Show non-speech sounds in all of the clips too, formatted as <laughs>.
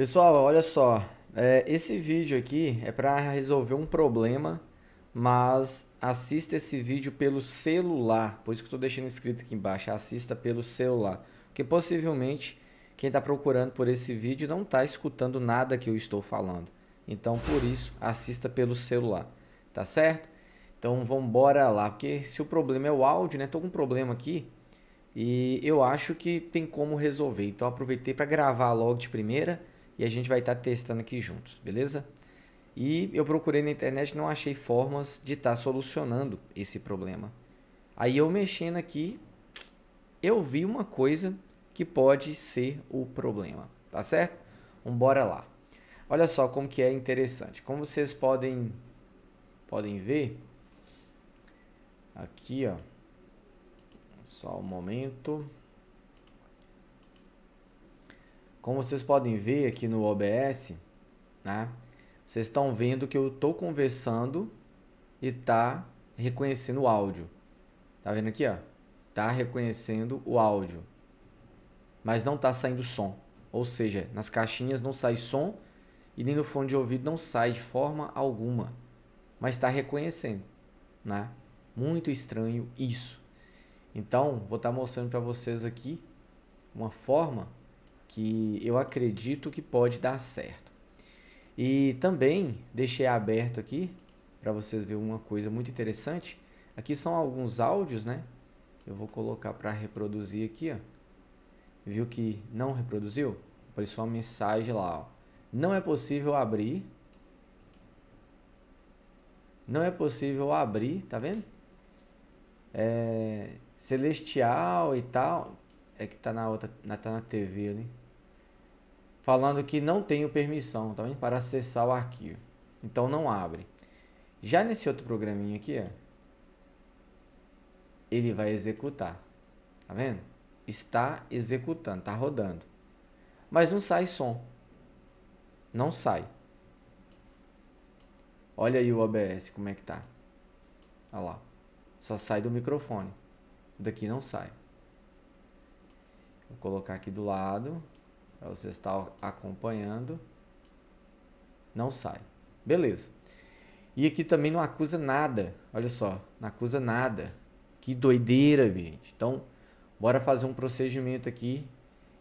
Pessoal, olha só. É, esse vídeo aqui é para resolver um problema, mas assista esse vídeo pelo celular. Por isso que eu estou deixando escrito aqui embaixo, assista pelo celular. Porque possivelmente quem está procurando por esse vídeo não está escutando nada que eu estou falando. Então, por isso, assista pelo celular, tá certo? Então, vamos embora lá, porque se o problema é o áudio, né? estou com um problema aqui e eu acho que tem como resolver. Então, aproveitei para gravar logo de primeira e a gente vai estar tá testando aqui juntos, beleza? E eu procurei na internet, não achei formas de estar tá solucionando esse problema. Aí eu mexendo aqui, eu vi uma coisa que pode ser o problema, tá certo? Vamos então, bora lá. Olha só como que é interessante. Como vocês podem podem ver aqui, ó. Só um momento. Como vocês podem ver aqui no OBS, né? Vocês estão vendo que eu estou conversando e tá reconhecendo o áudio. Tá vendo aqui, ó? Tá reconhecendo o áudio. Mas não tá saindo som. Ou seja, nas caixinhas não sai som e nem no fone de ouvido não sai de forma alguma. Mas está reconhecendo, né? Muito estranho isso. Então, vou estar tá mostrando para vocês aqui uma forma que eu acredito que pode dar certo. E também deixei aberto aqui para vocês verem uma coisa muito interessante. Aqui são alguns áudios, né? Eu vou colocar para reproduzir aqui, ó. Viu que não reproduziu? Apareceu uma mensagem lá, ó. Não é possível abrir. Não é possível abrir, tá vendo? É, celestial e tal. É que tá na outra, na, tá na TV ali falando que não tenho permissão também tá para acessar o arquivo. Então não abre. Já nesse outro programinha aqui, ó, ele vai executar. Tá vendo? Está executando, está rodando. Mas não sai som. Não sai. Olha aí o OBS como é que tá. Olha lá. Só sai do microfone. Daqui não sai. Vou colocar aqui do lado para você estar acompanhando. Não sai. Beleza. E aqui também não acusa nada. Olha só, não acusa nada. Que doideira, gente. Então, bora fazer um procedimento aqui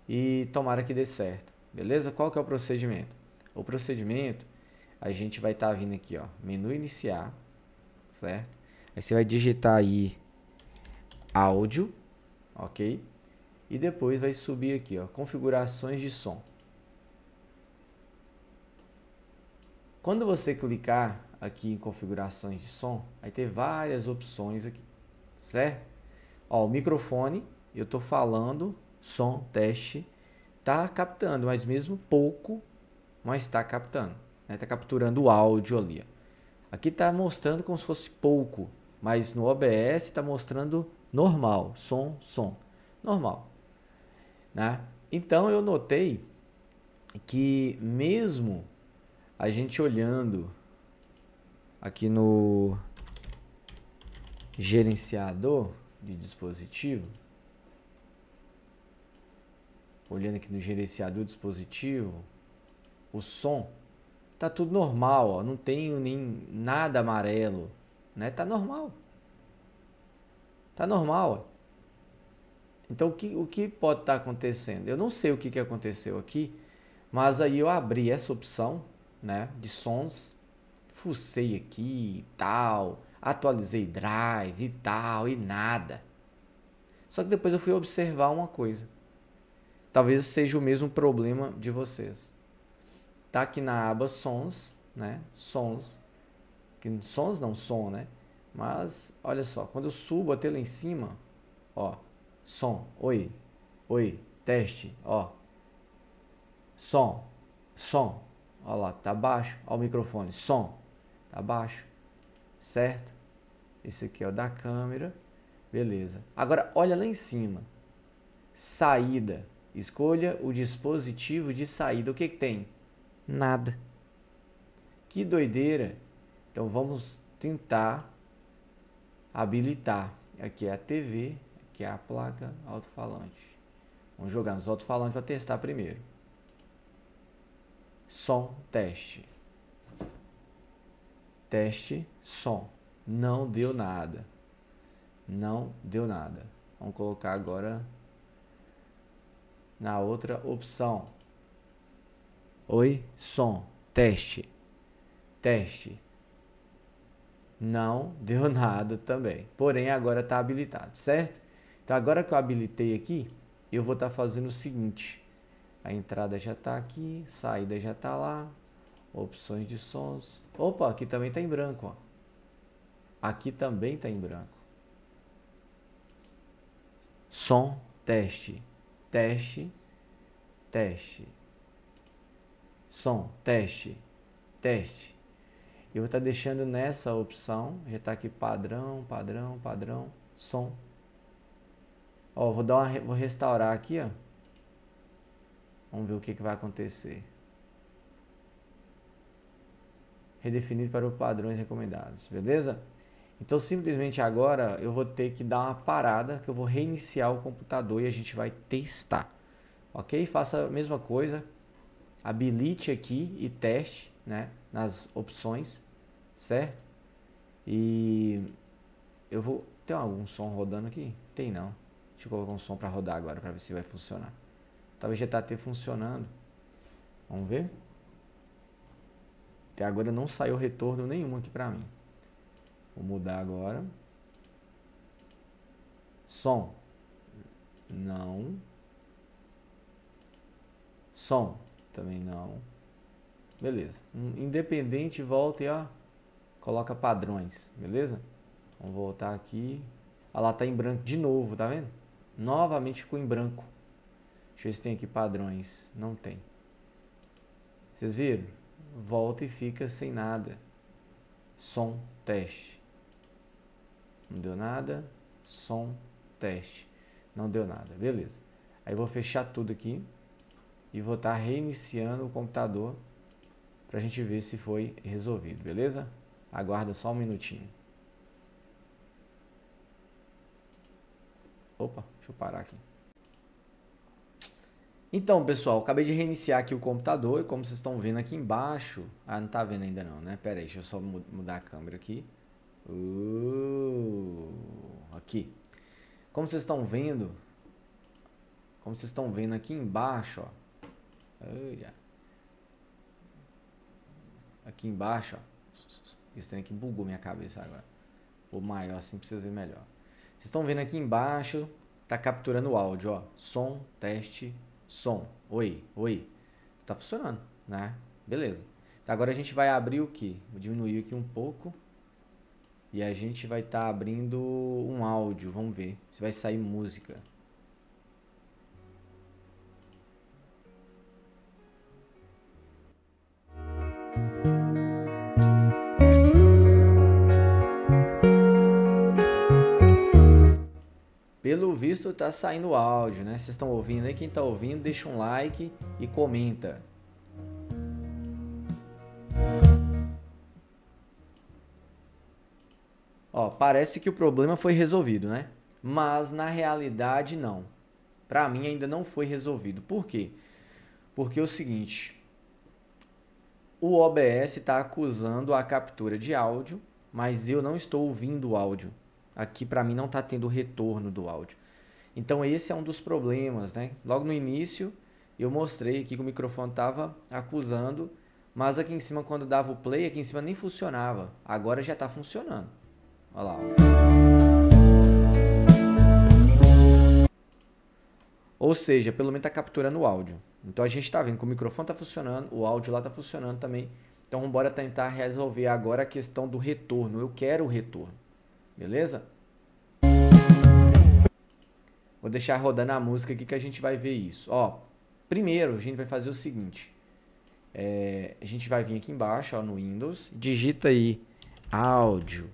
e tomara que dê certo. Beleza? Qual que é o procedimento? O procedimento, a gente vai estar tá vindo aqui, ó, menu iniciar, certo? Aí você vai digitar aí áudio, ok? E depois vai subir aqui, ó, configurações de som. Quando você clicar aqui em configurações de som, vai ter várias opções aqui, certo? Ó, o microfone, eu tô falando, som, teste, tá captando, mas mesmo pouco, mas está captando, né? Tá capturando o áudio ali, ó. Aqui tá mostrando como se fosse pouco, mas no OBS tá mostrando normal, som, som, normal. Né? Então eu notei que mesmo a gente olhando aqui no gerenciador de dispositivo, olhando aqui no gerenciador de dispositivo, o som tá tudo normal, ó, não tenho nem nada amarelo, né? Tá normal. Tá normal. Ó. Então, o que, o que pode estar tá acontecendo? Eu não sei o que, que aconteceu aqui, mas aí eu abri essa opção né, de sons, fucei aqui e tal, atualizei drive e tal, e nada. Só que depois eu fui observar uma coisa. Talvez seja o mesmo problema de vocês. Tá aqui na aba sons, né? Sons. Que sons não som, né? Mas olha só, quando eu subo até lá em cima, ó, Som. Oi. Oi. Teste. Ó. Som. Som. Ó lá. Tá baixo. Ó o microfone. Som. Tá baixo. Certo? Esse aqui é o da câmera. Beleza. Agora, olha lá em cima. Saída. Escolha o dispositivo de saída. O que, que tem? Nada. Que doideira. Então, vamos tentar habilitar. Aqui é a TV que é a placa alto-falante. Vamos jogar nos alto-falantes para testar primeiro. Som, teste. Teste, som. Não deu nada. Não deu nada. Vamos colocar agora na outra opção. Oi, som, teste. Teste. Não deu <laughs> nada também. Porém, agora está habilitado, certo? Então agora que eu habilitei aqui, eu vou estar tá fazendo o seguinte. A entrada já está aqui, saída já está lá, opções de sons. Opa, aqui também está em branco. Ó. Aqui também está em branco. Som, teste, teste, teste. Som, teste, teste. Eu vou estar tá deixando nessa opção, já está aqui padrão, padrão, padrão, som, Ó, vou, dar uma, vou restaurar aqui, ó. Vamos ver o que, que vai acontecer. Redefinido para os padrões recomendados, beleza? Então, simplesmente agora eu vou ter que dar uma parada, que eu vou reiniciar o computador e a gente vai testar. Ok? Faça a mesma coisa. Habilite aqui e teste, né? Nas opções, certo? E eu vou... Tem algum som rodando aqui? Tem não. Deixa tipo, eu colocar um som para rodar agora para ver se vai funcionar. Talvez já tá até funcionando. Vamos ver? Até agora não saiu retorno nenhum aqui para mim. Vou mudar agora. Som. Não. Som. Também não. Beleza. Independente, volta e ó, coloca padrões. Beleza? Vamos voltar aqui. Olha lá, tá em branco de novo, tá vendo? Novamente ficou em branco. Deixa eu ver se tem aqui padrões. Não tem. Vocês viram? Volta e fica sem nada. Som, teste. Não deu nada. Som, teste. Não deu nada. Beleza. Aí vou fechar tudo aqui. E vou estar tá reiniciando o computador. Para a gente ver se foi resolvido. Beleza? Aguarda só um minutinho. Opa. Deixa eu parar aqui. Então, pessoal, acabei de reiniciar aqui o computador e como vocês estão vendo aqui embaixo... Ah, não tá vendo ainda não, né? Pera aí, deixa eu só mudar a câmera aqui. Uh, aqui. Como vocês estão vendo... Como vocês estão vendo aqui embaixo, ó. Olha. Aqui embaixo, ó. Esse trem aqui bugou minha cabeça agora. Vou maior assim pra vocês verem melhor. Vocês estão vendo aqui embaixo tá capturando o áudio, ó. Som, teste, som. Oi, oi. Tá funcionando, né? Beleza. Então, agora a gente vai abrir o que? Vou diminuir aqui um pouco. E a gente vai estar tá abrindo um áudio, vamos ver se vai sair música. visto, tá saindo áudio, né? Vocês estão ouvindo aí? Quem está ouvindo, deixa um like e comenta. Ó, parece que o problema foi resolvido, né? Mas na realidade não. Para mim ainda não foi resolvido. Por quê? Porque é o seguinte, o OBS está acusando a captura de áudio, mas eu não estou ouvindo o áudio. Aqui para mim não está tendo retorno do áudio. Então esse é um dos problemas, né? Logo no início eu mostrei aqui que o microfone estava acusando, mas aqui em cima quando dava o play, aqui em cima nem funcionava. Agora já está funcionando. Olha lá. Ou seja, pelo menos está capturando o áudio. Então a gente está vendo que o microfone está funcionando, o áudio lá está funcionando também. Então bora tentar resolver agora a questão do retorno. Eu quero o retorno. Beleza? Vou deixar rodando a música aqui que a gente vai ver isso. Ó, primeiro a gente vai fazer o seguinte. É, a gente vai vir aqui embaixo, ó, no Windows, digita aí áudio.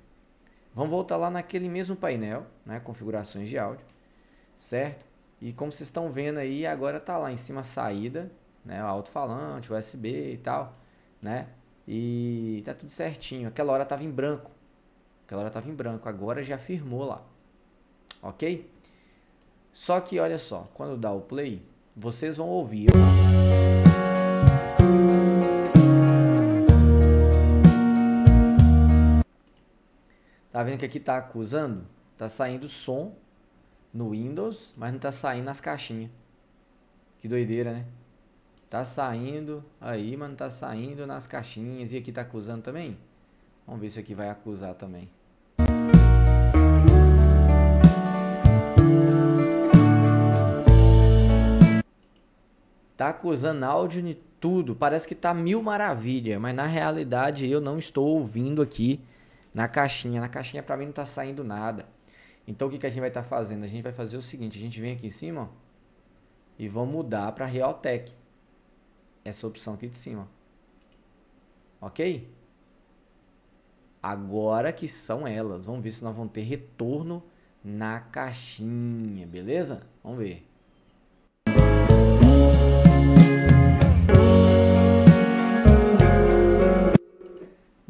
Vamos voltar lá naquele mesmo painel, né, configurações de áudio, certo? E como vocês estão vendo aí, agora tá lá em cima a saída, né, alto-falante, USB e tal, né? E tá tudo certinho. Aquela hora tava em branco. Aquela hora tava em branco, agora já firmou lá. OK? Só que olha só, quando dá o play, vocês vão ouvir. Tá vendo que aqui tá acusando? Tá saindo som no Windows, mas não tá saindo nas caixinhas. Que doideira, né? Tá saindo aí, mas não tá saindo nas caixinhas. E aqui tá acusando também? Vamos ver se aqui vai acusar também. tá acusando áudio de tudo. Parece que tá mil maravilha, mas na realidade eu não estou ouvindo aqui na caixinha. Na caixinha para mim não tá saindo nada. Então o que, que a gente vai estar tá fazendo? A gente vai fazer o seguinte, a gente vem aqui em cima ó, e vamos mudar para Realtek. Essa opção aqui de cima. Ok? Agora que são elas. Vamos ver se nós vamos ter retorno na caixinha, beleza? Vamos ver.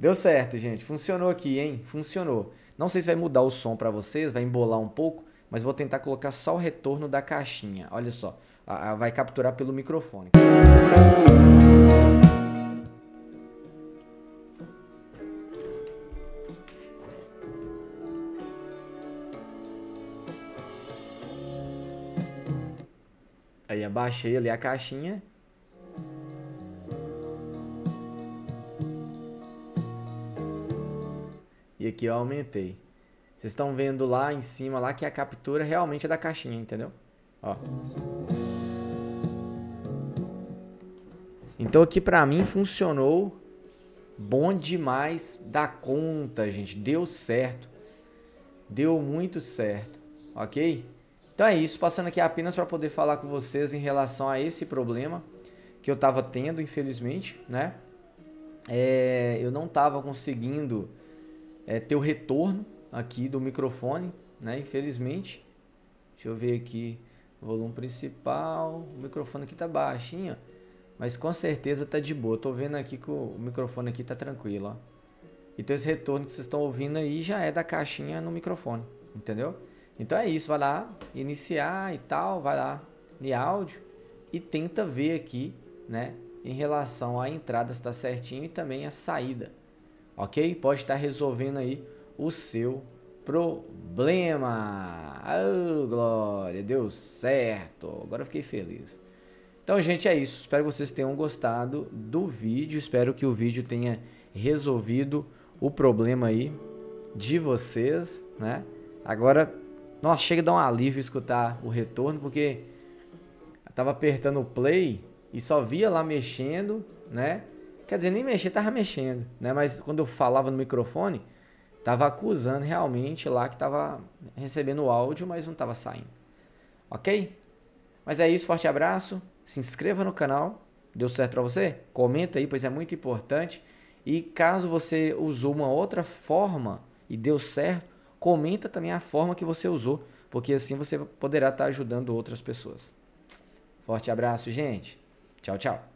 Deu certo, gente. Funcionou aqui, hein? Funcionou. Não sei se vai mudar o som para vocês, vai embolar um pouco, mas vou tentar colocar só o retorno da caixinha. Olha só, vai capturar pelo microfone. Aí abaixei ali a caixinha aqui eu aumentei. Vocês estão vendo lá em cima, lá que é a captura realmente é da caixinha, entendeu? Ó. Então aqui para mim funcionou bom demais da conta, gente. Deu certo. Deu muito certo, ok? Então é isso, passando aqui apenas para poder falar com vocês em relação a esse problema que eu estava tendo, infelizmente, né? É, eu não estava conseguindo é, ter o retorno aqui do microfone, né? Infelizmente. Deixa eu ver aqui, volume principal. O microfone aqui tá baixinho, mas com certeza tá de boa. tô vendo aqui que o microfone aqui tá tranquilo, ó. Então esse retorno que vocês estão ouvindo aí já é da caixinha no microfone, entendeu? Então é isso, vai lá, iniciar e tal, vai lá em áudio e tenta ver aqui, né, em relação à entrada se está certinho e também a saída, ok? Pode estar resolvendo aí o seu problema. Oh, glória, deu certo. Agora eu fiquei feliz. Então, gente, é isso. Espero que vocês tenham gostado do vídeo. Espero que o vídeo tenha resolvido o problema aí de vocês, né? Agora, nossa, chega a dar um alívio escutar o retorno, porque eu tava apertando o play e só via lá mexendo, né? Quer dizer, nem mexer, tava mexendo, né? Mas quando eu falava no microfone, tava acusando realmente lá que tava recebendo o áudio, mas não tava saindo. Ok? Mas é isso, forte abraço. Se inscreva no canal. Deu certo para você? Comenta aí, pois é muito importante. E caso você usou uma outra forma e deu certo, comenta também a forma que você usou, porque assim você poderá estar tá ajudando outras pessoas. Forte abraço, gente. Tchau, tchau.